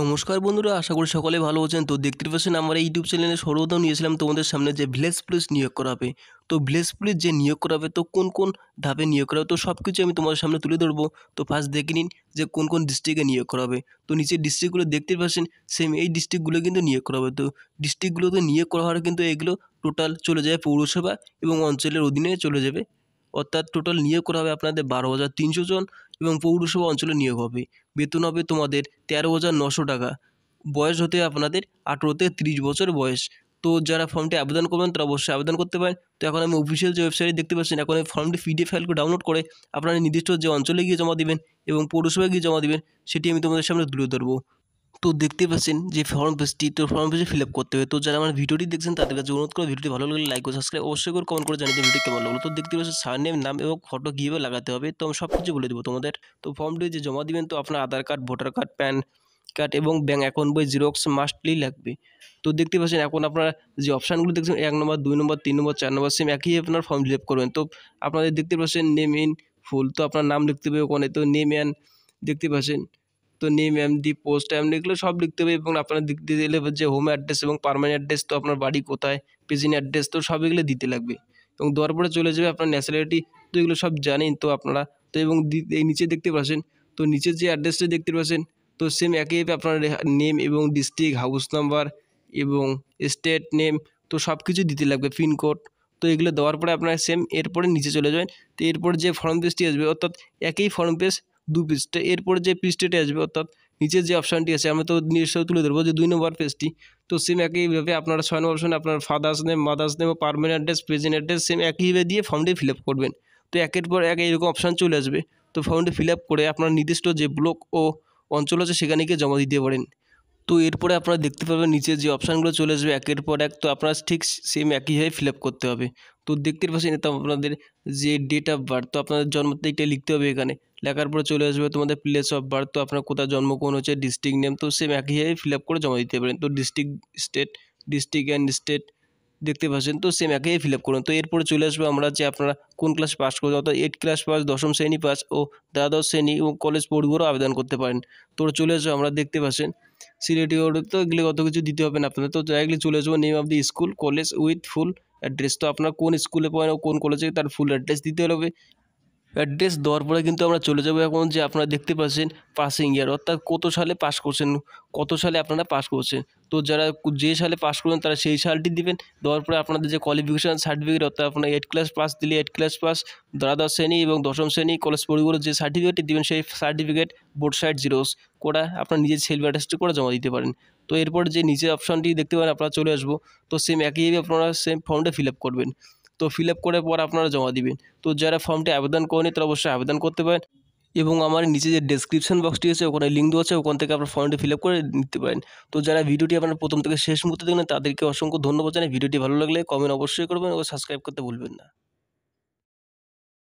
নমস্কার বন্ধুরা আশা করি সকলে ভালো আছেন তো দেখতে পাচ্ছেন আমার ইউটিউব চ্যানেলে সর্বপ্রথম নিয়েছিলাম তোমাদের সামনে যে ভিলেজ পুলিশ নিয়োগ করা হবে তো ভিলেজ পুলিশ যে নিয়োগ করা হবে তো কোন কোন ধাপে নিয়োগ করা হবে তো সব কিছু আমি তোমাদের সামনে তুলে ধরবো তো ফার্স্ট দেখে নিন যে কোন কোন ডিস্ট্রিক্টে নিয়োগ করা হবে তো নিচের ডিস্ট্রিক্টগুলো দেখতে পাচ্ছেন সেম এই ডিস্ট্রিক্টগুলো কিন্তু নিয়োগ করা হবে তো ডিস্ট্রিক্টগুলোতে নিয়োগ করা হওয়ার কিন্তু এগুলো টোটাল চলে যাবে পৌরসভা এবং অঞ্চলের অধীনে চলে যাবে অর্থাৎ টোটাল নিয়োগ করা হবে আপনাদের বারো হাজার তিনশো জন এবং পৌরসভা অঞ্চলে নিয়োগ হবে বেতন হবে তোমাদের তেরো হাজার নশো টাকা বয়স হতে আপনাদের আঠেরো থেকে তিরিশ বছর বয়স তো যারা ফর্মটি আবেদন করবেন তারা অবশ্যই আবেদন করতে পারেন তো এখন আমি অফিসিয়াল যে ওয়েবসাইটে দেখতে পাচ্ছেন এখন এই ফর্মটি পিডিএফ ফাইলকে ডাউনলোড করে আপনারা নির্দিষ্ট যে অঞ্চলে গিয়ে জমা দেবেন এবং পৌরসভায় গিয়ে জমা দেবেন সেটি আমি তোমাদের সামনে তুলে ধরবো তো দেখতে পাচ্ছেন যে ফর্ম পেজটি তো ফর্ম পেজে ফিল আপ করতে হবে তো যারা আমার ভিডিওটি দেখছেন তাদের কাছে অনুরোধ করে ভিডিওটি ভালো লাগলে লাইক ও সাবস্ক্রাইব অবশ্যই করে কমেন্ট করে জানিয়ে ভিডিও কেমন লাগলো তো দেখতে পাচ্ছেন সার নেম নাম এবং ফটো কীভাবে লাগাতে হবে তো আমি সব কিছু বলে দেবো তোমাদের তো ফর্মটি যে জমা দিবেন তো আপনার Aadhaar card voter card PAN card এবং ব্যাঙ্ক অ্যাকাউন্ট বই জিরোক্স মাস্টলি লাগবে তো দেখতে পাচ্ছেন এখন আপনারা যে অপশানগুলো দেখছেন এক নম্বর দুই নম্বর তিন নম্বর চার নম্বর সেম একই আপনার ফর্ম ফিল আপ করবেন তো আপনাদের দেখতে পাচ্ছেন নেম ইন ফুল তো আপনার নাম লিখতে হবে ওখানে তো নেম অ্যান্ড দেখতে পাচ্ছেন তো নেম এমডি পোস্ট এমনি এগুলো সব লিখতে হবে এবং আপনার দিতে দিলে যে হোম অ্যাড্রেস এবং পারমানেন্ট অ্যাড্রেস তো আপনার বাড়ি কোথায় পেজিন অ্যাড্রেস তো সব এগুলো দিতে লাগবে এবং দেওয়ার পরে চলে যাবে আপনার ন্যাশনালিটি তো এগুলো সব জানেন তো আপনারা তো এবং এই নিচে দেখতে পাচ্ছেন তো নিচের যে অ্যাড্রেসটা দেখতে পাচ্ছেন তো সেম একইভাবে আপনার নেম এবং ডিস্ট্রিক্ট হাউস নাম্বার এবং স্টেট নেম তো সব কিছু দিতে লাগবে পিনকোড তো এগুলো দেওয়ার পরে আপনারা সেম এরপরে নিচে চলে যাবেন তো এরপর যে ফর্ম পেজটি আসবে অর্থাৎ একই ফর্ম পেজ দু পৃষ্ঠা এরপরে যে পৃষ্ঠাটি আসবে অর্থাৎ নিচের যে অপশানটি আছে আমি তো নিজস্ব তুলে ধরবো যে দুই নম্বর পেজটি তো সেম একইভাবে আপনারা ছয় নম্বর অপশানে আপনার father's name mother's name permanent address present address same একইভাবে দিয়ে ফর্মটি ফিল আপ করবেন তো একের পর এক এইরকম অপশান চলে আসবে তো ফর্মটি ফিল আপ করে আপনার নির্দিষ্ট যে ব্লক ও অঞ্চল আছে সেখানে গিয়ে জমা দিতে পারেন তো এরপরে আপনারা দেখতে পাবেন নিচে যে অপশানগুলো চলে আসবে একের পর এক তো আপনারা ঠিক সেম একইভাবে ফিল আপ করতে হবে তো দেখতে পাচ্ছেন এটা আপনাদের যে ডেট অফ বার্থ তো আপনাদের জন্ম তারিখটা লিখতে হবে এখানে লেখার পরে চলে আসবে তোমাদের প্লেস অফ বার্থ তো আপনার কোথায় জন্ম কোন হচ্ছে ডিস্ট্রিক্ট নেম তো সেম হয়ে ফিল আপ করে জমা দিতে পারেন তো district state district and state দেখতে পাচ্ছেন তো সেম একই ফিল আপ করুন তো এরপরে চলে আসবে আমরা যে আপনারা কোন ক্লাস পাস করবেন অর্থাৎ এইট ক্লাস পাস দশম শ্রেণী পাস ও দ্বাদশ শ্রেণী এবং কলেজ বোর্ডগুলো আবেদন করতে পারেন তো চলে আসবে আমরা দেখতে পাচ্ছেন সিলেটি ওর তো এগুলো কত কিছু দিতে হবে না আপনাদের তো ডাইরেক্টলি চলে আসবো name of the school college with full address তো আপনার কোন স্কুলে পড়েন ও কোন কলেজে তার ফুল অ্যাড্রেস দিতে হবে অ্যাড্রেস দেওয়ার পরে কিন্তু আমরা চলে যাব এখন যে আপনারা দেখতে পাচ্ছেন পাসিং ইয়ার অর্থাৎ কত সালে পাস করছেন কত সালে আপনারা পাস করছেন তো যারা যে সালে পাস করবেন তারা সেই সালটি দিবেন দেওয়ার পরে আপনাদের যে কোয়ালিফিকেশান সার্টিফিকেট অর্থাৎ আপনার এইট ক্লাস পাস দিলে এইট ক্লাস পাস দ্বাদশ শ্রেণী এবং দশম শ্রেণী কলেজ পরিবারের যে সার্টিফিকেটটি দেবেন সেই সার্টিফিকেট বোর্ড সাইড জিরোস করা আপনার নিজের সেলফ অ্যাড্রেসটি করে জমা দিতে পারেন তো এরপর যে নিজের অপশানটি দেখতে পারেন আপনারা চলে আসবো তো সেম একইভাবে আপনারা সেম ফর্মটা ফিল আপ করবেন তো ফিল আপ করে পর আপনারা জমা দিবেন তো যারা ফর্মটি আবেদন করেনি তারা অবশ্যই আবেদন করতে পারেন এবং আমার নিচে যে ডেসক্রিপশন বক্সটি আছে ওখানে লিঙ্ক দেওয়া আছে ওখান থেকে আপনার ফর্মটি ফিল আপ করে নিতে পারেন তো যারা ভিডিওটি আপনার প্রথম থেকে শেষ মুহূর্তে দেখবেন তাদেরকে অসংখ্য ধন্যবাদ জানাই ভিডিওটি ভালো লাগলে কমেন্ট অবশ্যই করবেন ও সাবস্ক্রাইব করতে ভুলবেন না